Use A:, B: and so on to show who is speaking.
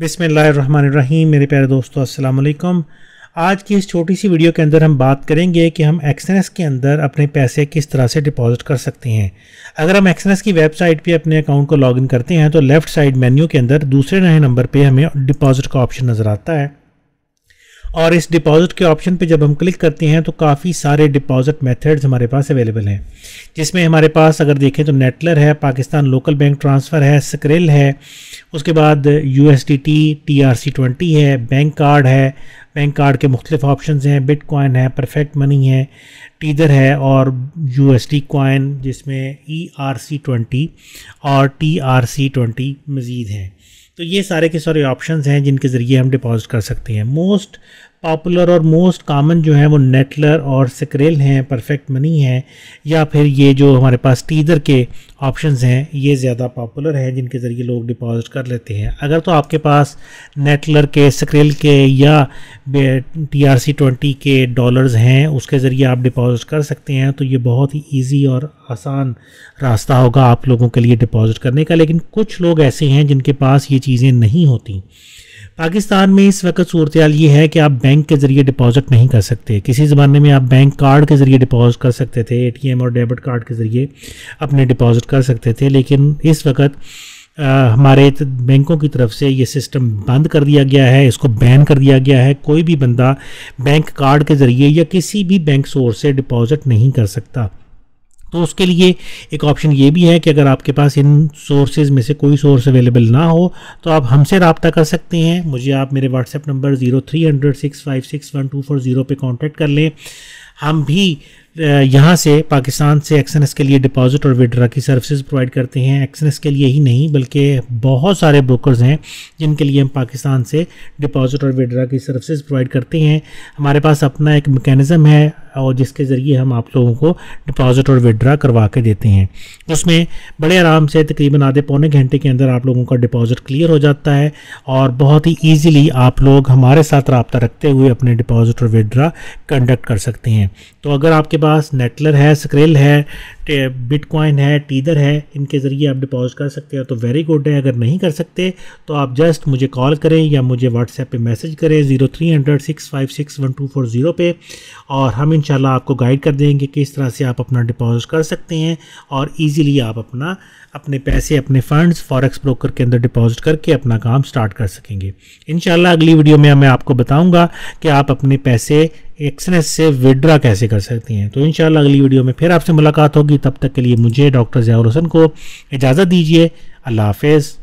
A: बिसमीम मेरे प्यारे दोस्तों अस्सलाम वालेकुम आज की इस छोटी सी वीडियो के अंदर हम बात करेंगे कि हम एक्सनेस के अंदर अपने पैसे किस तरह से डिपॉजिट कर सकते हैं अगर हम एक्सनेस की वेबसाइट पे अपने अकाउंट को लॉगिन करते हैं तो लेफ़्ट साइड मेन्यू के अंदर दूसरे नए नंबर पे हमें डिपॉजिट का ऑप्शन नज़र आता है और इस डिपॉज़िट के ऑप्शन पे जब हम क्लिक करते हैं तो काफ़ी सारे डिपॉज़िट मेथड्स हमारे पास अवेलेबल हैं जिसमें हमारे पास अगर देखें तो नेटलर है पाकिस्तान लोकल बैंक ट्रांसफ़र है स्क्रिल है उसके बाद U S T T T R C twenty है बैंक कार्ड है बैंक कार्ड के मुख्तफ ऑप्शन हैं बिट है परफेक्ट मनी है टीदर है और यू एस टी कॉइन जिसमें ई आर सी ट्वेंटी और टी आर सी ट्वेंटी मज़ीद हैं तो ये सारे के सारे ऑप्शंस हैं जिनके ज़रिए हम डिपॉजिट कर सकते हैं मोस्ट पॉपुलर और मोस्ट कॉमन जो है वो नेटलर और सिक्रेल हैं परफेक्ट मनी हैं या फिर ये जो हमारे पास टीजर के ऑप्शंस हैं ये ज़्यादा पॉपुलर हैं जिनके ज़रिए लोग डिपॉजिट कर लेते हैं अगर तो आपके पास नेटलर के सिक्रेल के या टी आर सी ट्वेंटी के डॉलर्स हैं उसके ज़रिए आप डिपॉजिट कर सकते हैं तो ये बहुत ही ईजी और आसान रास्ता होगा आप लोगों के लिए डिपॉजिट करने का लेकिन कुछ लोग ऐसे हैं जिनके पास ये चीज़ें नहीं होती पाकिस्तान में इस वक्त सूरत ये है कि आप बैंक के ज़रिए डिपॉजिट नहीं कर सकते किसी ज़माने में आप बैंक कार्ड के ज़रिए डिपॉजिट कर सकते थे एटीएम और डेबिट कार्ड के ज़रिए अपने डिपॉजिट कर सकते थे लेकिन इस वक्त आ, हमारे बैंकों की तरफ से ये सिस्टम बंद कर दिया गया है इसको बैन कर दिया गया है कोई भी बंदा बैंक कार्ड के ज़रिए या किसी भी बैंक सोर्स से डिपॉजिट नहीं कर सकता तो उसके लिए एक ऑप्शन ये भी है कि अगर आपके पास इन सोर्सेज में से कोई सोर्स अवेलेबल ना हो तो आप हमसे रबता कर सकते हैं मुझे आप मेरे WhatsApp number zero three hundred six five six one two four zero पर कॉन्टेक्ट कर लें हम भी यहाँ से पाकिस्तान से एक्सनस के लिए डिपॉजिट और विड्रा की सर्विसेज प्रोवाइड करते हैं एक्सनस के लिए ही नहीं बल्कि बहुत सारे ब्रोकर्स हैं जिनके लिए हम पाकिस्तान से डिपॉजिट और विड्रा की सर्विसेज प्रोवाइड करते हैं हमारे पास अपना एक मेकैनिज़म है और जिसके ज़रिए हम आप लोगों को डिपॉजिट और विड्रा करवा के देते हैं उसमें बड़े आराम से तकरीबन आधे पौने घंटे के अंदर आप लोगों का डिपॉजिट क्लियर हो जाता है और बहुत ही ईजीली आप लोग हमारे साथ रबता रखते हुए अपने डिपॉजिट और विड्रा कंडक्ट कर सकते हैं तो अगर आपके पास नेटलर है स्क्रेल है बिटकॉइन है टीदर है इनके ज़रिए आप डिपॉजिट कर सकते हैं तो वेरी गुड है अगर नहीं कर सकते तो आप जस्ट मुझे कॉल करें या मुझे व्हाट्सएप पे मैसेज करें zero three hundred six five six one two four zero पर और हम इंशाल्लाह आपको गाइड कर देंगे कि तरह से आप अपना डिपॉजिट कर सकते हैं और ईज़िली आप अपना अपने पैसे अपने फ़ंड्स फॉरेक्स ब्रोकर के अंदर डिपॉजिट करके अपना काम स्टार्ट कर सकेंगे इन अगली वीडियो में मैं आपको बताऊँगा कि आप अपने पैसे एक्सरेस से विड्रा कैसे कर सकती हैं तो इन अगली वीडियो में फिर आपसे मुलाकात होगी तब तक के लिए मुझे डॉक्टर जयाल हसन को इजाज़त दीजिए अल्लाह हाफिज़